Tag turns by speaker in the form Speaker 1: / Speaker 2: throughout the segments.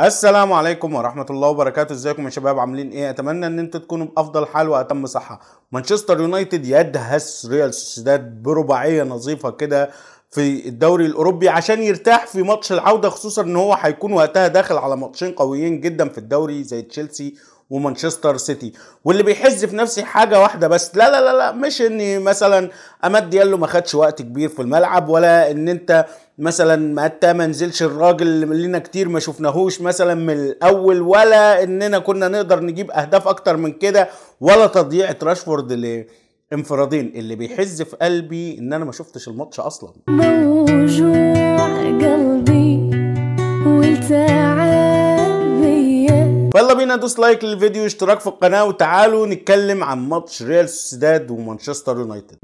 Speaker 1: السلام عليكم ورحمه الله وبركاته ازيكم يا شباب عاملين ايه اتمنى ان انتوا تكونوا بافضل حال واتم صحه مانشستر يونايتد يدهس ريال سوسيداد برباعيه نظيفه كده في الدوري الاوروبي عشان يرتاح في ماتش العوده خصوصا ان هو هيكون وقتها داخل على ماتشين قويين جدا في الدوري زي تشيلسي ومانشستر سيتي واللي بيحز في نفسي حاجه واحده بس لا لا لا لا مش اني مثلا امد ديالو ما خدش وقت كبير في الملعب ولا ان انت مثلا ما ما نزلش الراجل اللي لنا كتير ما شفناهوش مثلا من الاول ولا اننا كنا نقدر نجيب اهداف اكتر من كده ولا تضييع راشفورد لانفرادين اللي بيحز في قلبي ان انا ما شفتش الماتش اصلا موجوع قلبي بينا دوس لايك للفيديو واشتراك في القناه وتعالوا نتكلم عن ماتش ريال سوسيداد ومانشستر يونايتد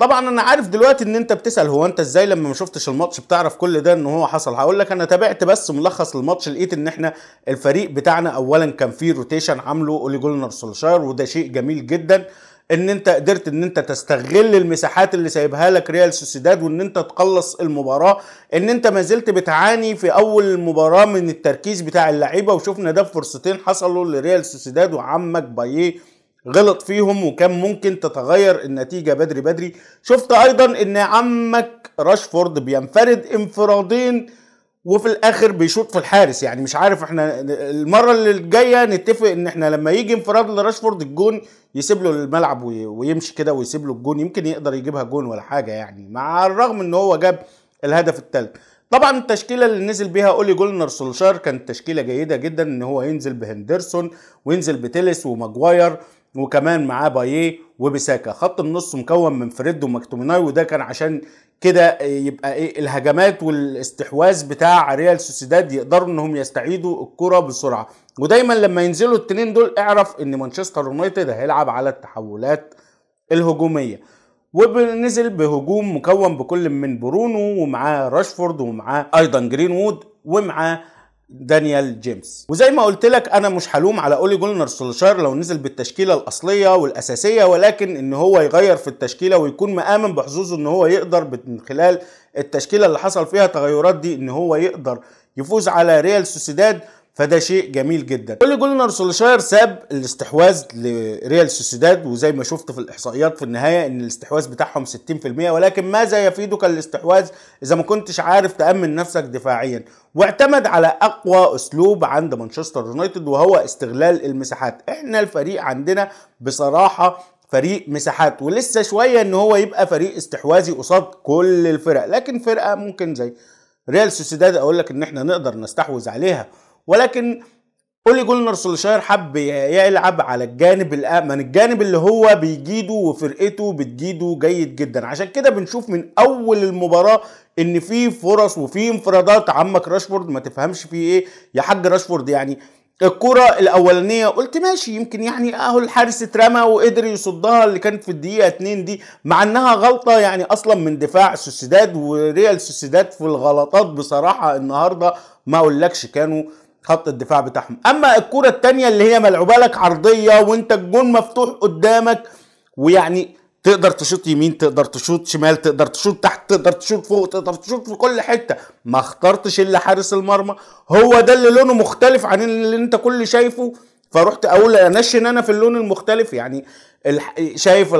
Speaker 1: طبعا انا عارف دلوقتي ان انت بتسال هو انت ازاي لما ما شفتش الماتش بتعرف كل ده ان هو حصل هقول لك انا تابعت بس ملخص الماتش لقيت ان احنا الفريق بتاعنا اولا كان فيه روتيشن عامله اولي جولنر سولشاير وده شيء جميل جدا ان انت قدرت ان انت تستغل المساحات اللي سايبها لك ريال سوسيداد وان انت تقلص المباراه ان انت ما زلت بتعاني في اول المباراه من التركيز بتاع اللعيبه وشفنا ده فرصتين حصلوا لريال سوسيداد وعمك بايه غلط فيهم وكان ممكن تتغير النتيجة بدري بدري شفت أيضا أن عمك راشفورد بينفرد انفرادين وفي الاخر بيشوط في الحارس يعني مش عارف احنا المره اللي جايه نتفق ان احنا لما يجي انفراد لراشفورد الجون يسيب له الملعب ويمشي كده ويسيب له الجون يمكن يقدر يجيبها جون ولا حاجه يعني مع الرغم ان هو جاب الهدف الثالث طبعا التشكيله اللي نزل بيها اولي جولنر سولشار كانت تشكيله جيده جدا ان هو ينزل بهندرسون وينزل بتيلس وماجواير وكمان معاه بايه وبساكا خط النص مكون من فريد ومكتوميناي وده كان عشان كده يبقى ايه الهجمات والاستحواذ بتاع ريال سوسيداد يقدروا انهم يستعيدوا الكره بسرعه ودايما لما ينزلوا التنين دول اعرف ان مانشستر يونايتد هيلعب على التحولات الهجوميه ونزل بهجوم مكون بكل من برونو ومعاه راشفورد ومعاه ايضا جرين وود ومعاه دانيال جيمس وزي ما قلت لك انا مش هلوم على اولي جولنر سولشاير لو نزل بالتشكيله الاصليه والاساسيه ولكن ان هو يغير في التشكيله ويكون مآمن بحظوظه ان هو يقدر من خلال التشكيله اللي حصل فيها تغيرات دي ان هو يقدر يفوز على ريال سوسيداد فده شيء جميل جدا كل جولنر سولشاير ساب الاستحواذ لريال سوسيداد وزي ما شفت في الاحصائيات في النهايه ان الاستحواذ بتاعهم 60% ولكن ماذا يفيدك الاستحواذ اذا ما كنتش عارف تامن نفسك دفاعيا واعتمد على اقوى اسلوب عند مانشستر يونايتد وهو استغلال المساحات احنا الفريق عندنا بصراحه فريق مساحات ولسه شويه ان هو يبقى فريق استحواذي قصاد كل الفرق لكن فرقه ممكن زي ريال سوسيداد اقول لك ان احنا نقدر نستحوذ عليها ولكن اولي جولنر سولشاير حب يلعب على الجانب الامن الجانب اللي هو بيجيده وفرقته بتجيده جيد جدا عشان كده بنشوف من اول المباراه ان في فرص وفي انفرادات عمك راشفورد ما تفهمش فيه ايه يا حاج راشفورد يعني الكرة الأولانية قلت ماشي يمكن يعني أهو الحارس اترمى وقدر يصدها اللي كانت في الدقيقة اتنين دي مع إنها غلطة يعني أصلا من دفاع سوسيداد وريال سوسيداد في الغلطات بصراحة النهاردة ما أقولكش كانوا خط الدفاع بتاعهم اما الكرة التانية اللي هي ملعوبة لك عرضية وانت الجون مفتوح قدامك ويعني تقدر تشوط يمين تقدر تشوط شمال تقدر تشوط تحت تقدر تشوط فوق تقدر تشوط في كل حته ما اخترتش الا حارس المرمى هو ده اللي لونه مختلف عن اللي انت كل شايفه فرحت اقول انشن انا في اللون المختلف يعني شايف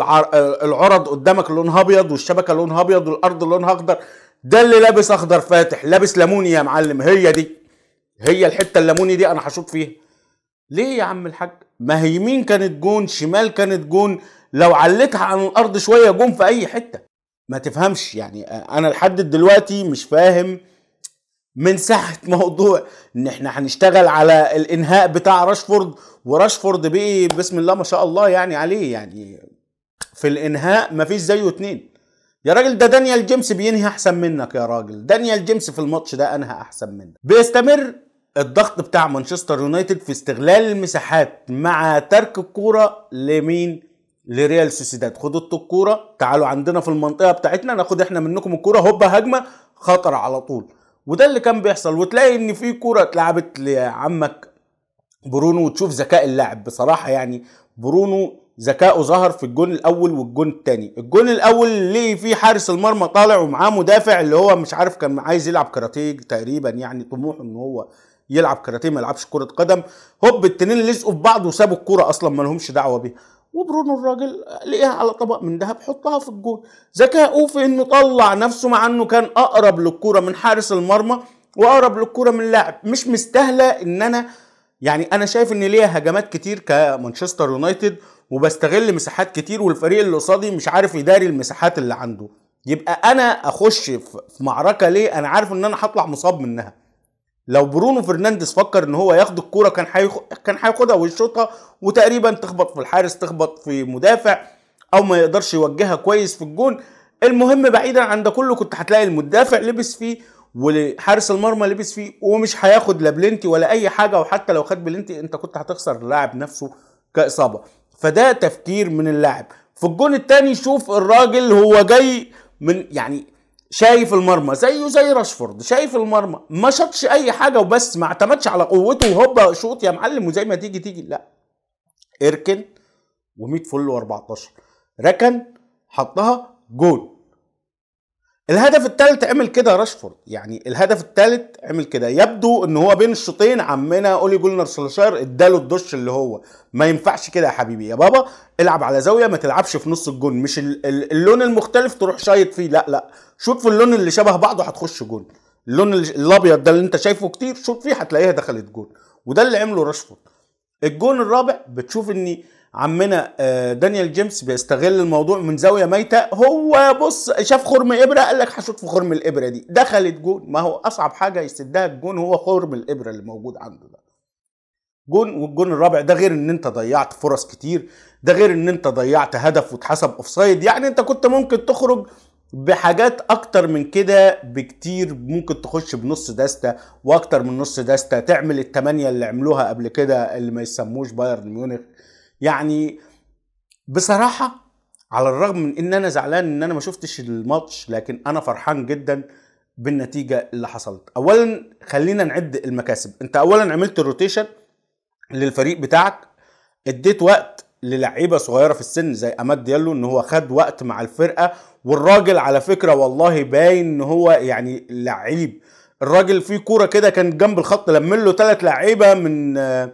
Speaker 1: العرض قدامك لونها ابيض والشبكه لونها ابيض والارض لونها اخضر ده اللي لابس اخضر فاتح لابس ليموني يا معلم هي دي هي الحته الليموني دي انا هشوط فيها ليه يا عم الحاج ما هي يمين كانت جون شمال كانت جون لو عليتها عن الارض شويه جون في اي حته ما تفهمش يعني انا لحد دلوقتي مش فاهم من ساعه موضوع ان احنا هنشتغل على الانهاء بتاع راشفورد وراشفورد بقي بسم الله ما شاء الله يعني عليه يعني في الانهاء مفيش زيه اتنين يا راجل ده دانيال جيمس بينهي احسن منك يا راجل دانيال جيمس في الماتش ده انهى احسن منك بيستمر الضغط بتاع مانشستر يونايتد في استغلال المساحات مع ترك الكوره لمين لريال سوسيداد خدوا انتوا الكوره تعالوا عندنا في المنطقه بتاعتنا ناخد احنا منكم الكوره هوبا هجمه خطر على طول وده اللي كان بيحصل وتلاقي ان في كوره اتلعبت لعمك برونو وتشوف ذكاء اللاعب بصراحه يعني برونو ذكاؤه ظهر في الجون الاول والجون الثاني الجون الاول ليه في حارس المرمى طالع ومعاه مدافع اللي هو مش عارف كان عايز يلعب كاراتيه تقريبا يعني طموحه ان هو يلعب كاراتيه ما يلعبش كره قدم هوب التنين لزقوا في بعض وسابوا الكوره اصلا ما لهمش دعوه بيها وبرونو الراجل لقيها على طبق من ذهب حطها في الجول ذكاؤه في انه طلع نفسه مع انه كان اقرب للكوره من حارس المرمى واقرب للكوره من اللاعب مش مستاهله ان انا يعني انا شايف ان ليها هجمات كتير كمانشستر يونايتد وبستغل مساحات كتير والفريق اللي قصادي مش عارف يداري المساحات اللي عنده يبقى انا اخش في معركه ليه انا عارف ان انا هطلع مصاب منها لو برونو فرنانديز فكر ان هو ياخد الكوره كان حيخ... كان هياخدها ويشوطها وتقريبا تخبط في الحارس تخبط في مدافع او ما يقدرش يوجهها كويس في الجون المهم بعيدا عن ده كله كنت هتلاقي المدافع لبس فيه وحارس المرمى لبس فيه ومش هياخد لا بلنتي ولا اي حاجه وحتى لو خد بلنتي انت كنت هتخسر اللاعب نفسه كاصابه فده تفكير من اللاعب في الجون الثاني شوف الراجل هو جاي من يعني شايف المرمى زيه زي راشفورد شايف المرمى ما شطش اي حاجه وبس ما اعتمدش على قوته وهوبا شوط يا معلم وزي ما تيجي تيجي لا اركن و100 فل و14 ركن حطها جول الهدف الثالث عمل كده راشفورد يعني الهدف الثالث عمل كده يبدو ان هو بين الشوطين عمنا اولي جولنر سولشاير اداله الدش اللي هو ما ينفعش كده يا حبيبي يا بابا العب على زاويه ما تلعبش في نص الجون مش اللون المختلف تروح شايط فيه لا لا شوط في اللون اللي شبه بعضه هتخش جون اللون الابيض ده اللي انت شايفه كتير شوط فيه هتلاقيها دخلت جون وده اللي عمله راشفورد الجون الرابع بتشوف اني عمنا آه، دانيال جيمس بيستغل الموضوع من زاويه ميته هو بص شاف خرم ابره قال لك هشوط في خرم الابره دي دخلت جون ما هو اصعب حاجه يسدها الجون هو خرم الابره اللي موجود عنده ده جون والجون الرابع ده غير ان انت ضيعت فرص كتير ده غير ان انت ضيعت هدف واتحسب اوفسايد يعني انت كنت ممكن تخرج بحاجات اكتر من كده بكتير ممكن تخش بنص داستا واكتر من نص داستا تعمل التمانية اللي عملوها قبل كده اللي ما يسموش بايرن ميونخ يعني بصراحه على الرغم من ان انا زعلان ان انا ما شفتش الماتش لكن انا فرحان جدا بالنتيجه اللي حصلت اولا خلينا نعد المكاسب انت اولا عملت الروتيشن للفريق بتاعك اديت وقت للعيبه صغيره في السن زي اماد ديالو ان هو خد وقت مع الفرقه والراجل على فكره والله باين ان هو يعني لعيب الراجل في كوره كده كان جنب الخط لمله ثلاث لعيبه من آه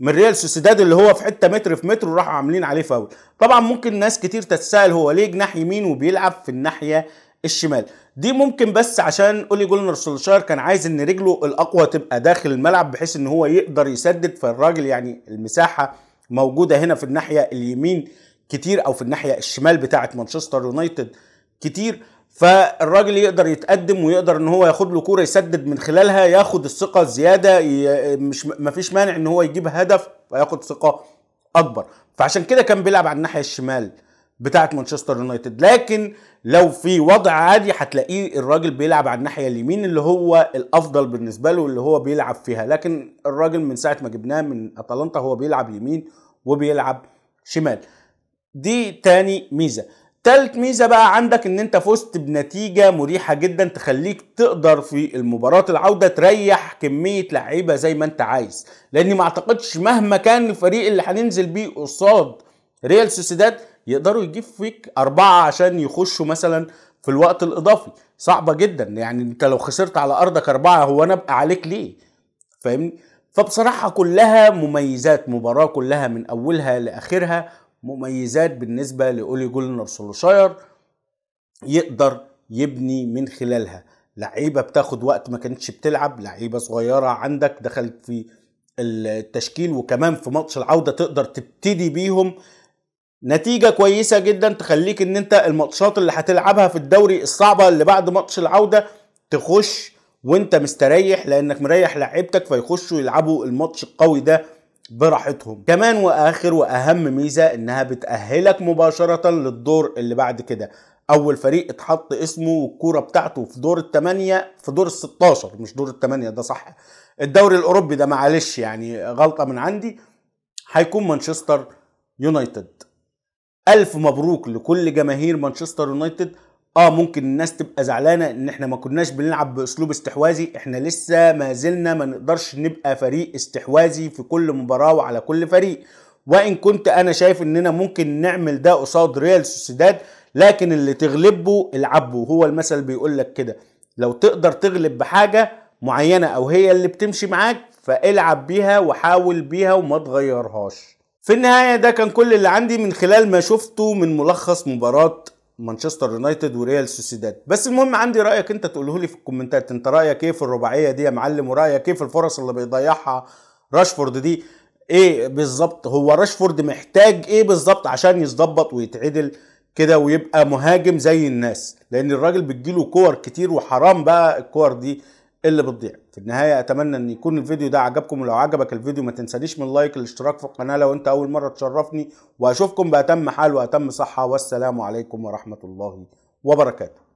Speaker 1: من ريال سوسيداد اللي هو في حته متر في متر وراحوا عاملين عليه فاول طبعا ممكن ناس كتير تتساءل هو ليه جناح يمين وبيلعب في الناحيه الشمال دي ممكن بس عشان اولي جولنر سولشاير كان عايز ان رجله الاقوى تبقى داخل الملعب بحيث ان هو يقدر يسدد فالراجل يعني المساحه موجوده هنا في الناحيه اليمين كتير او في الناحيه الشمال بتاعه مانشستر يونايتد كتير فالراجل يقدر يتقدم ويقدر ان هو ياخد له كوره يسدد من خلالها ياخد الثقه زياده مش مفيش مانع ان هو يجيب هدف وياخد ثقه اكبر فعشان كده كان بيلعب على الناحيه الشمال بتاعه مانشستر يونايتد لكن لو في وضع عادي هتلاقيه الراجل بيلعب على الناحيه اليمين اللي هو الافضل بالنسبه له اللي هو بيلعب فيها لكن الراجل من ساعه ما جبناه من اتلانتا هو بيلعب يمين وبيلعب شمال دي تاني ميزه تالت ميزه بقى عندك ان انت فزت بنتيجه مريحه جدا تخليك تقدر في المباراه العوده تريح كميه لعيبه زي ما انت عايز لاني ما اعتقدش مهما كان الفريق اللي هننزل بيه قصاد ريال سوسيداد يقدروا يجيب فيك أربعة عشان يخشوا مثلا في الوقت الإضافي صعبة جدا يعني أنت لو خسرت على أرضك أربعة هو أنا أبقى عليك ليه فاهمني فبصراحة كلها مميزات مباراة كلها من أولها لآخرها مميزات بالنسبه لاولي جولنر سولوشاير يقدر يبني من خلالها لعيبه بتاخد وقت ما كانتش بتلعب لعيبه صغيره عندك دخلت في التشكيل وكمان في ماتش العوده تقدر تبتدي بيهم نتيجة كويسة جدا تخليك ان انت الماتشات اللي هتلعبها في الدوري الصعبة اللي بعد ماتش العودة تخش وانت مستريح لانك مريح لعيبتك فيخشوا يلعبوا الماتش القوي ده براحتهم كمان واخر واهم ميزه انها بتاهلك مباشره للدور اللي بعد كده اول فريق اتحط اسمه والكوره بتاعته في دور الثمانيه في دور الستاشر مش دور الثمانيه ده صح الدوري الاوروبي ده معلش يعني غلطه من عندي هيكون مانشستر يونايتد الف مبروك لكل جماهير مانشستر يونايتد اه ممكن الناس تبقى زعلانه ان احنا ما كناش بنلعب باسلوب استحواذي احنا لسه ما زلنا ما نقدرش نبقى فريق استحواذي في كل مباراه وعلى كل فريق وان كنت انا شايف اننا ممكن نعمل ده قصاد ريال سوسيداد لكن اللي تغلبه العبه هو المثل بيقول لك كده لو تقدر تغلب بحاجه معينه او هي اللي بتمشي معاك فالعب بيها وحاول بيها وما تغيرهاش في النهايه ده كان كل اللي عندي من خلال ما شفته من ملخص مباراه مانشستر يونايتد وريال سوسيداد بس المهم عندي رايك انت تقوله لي في الكومنتات انت رايك ايه في الرباعيه دي يا معلم ورايك ايه في الفرص اللي بيضيعها راشفورد دي ايه بالظبط هو راشفورد محتاج ايه بالظبط عشان يتظبط ويتعدل كده ويبقى مهاجم زي الناس لان الراجل بتجيله كور كتير وحرام بقى الكور دي اللي بتضيع في النهايه اتمنى ان يكون الفيديو ده عجبكم ولو عجبك الفيديو ما تنسانيش من لايك الاشتراك في القناه لو انت اول مره تشرفني واشوفكم باتم حال واتم صحه والسلام عليكم ورحمه الله وبركاته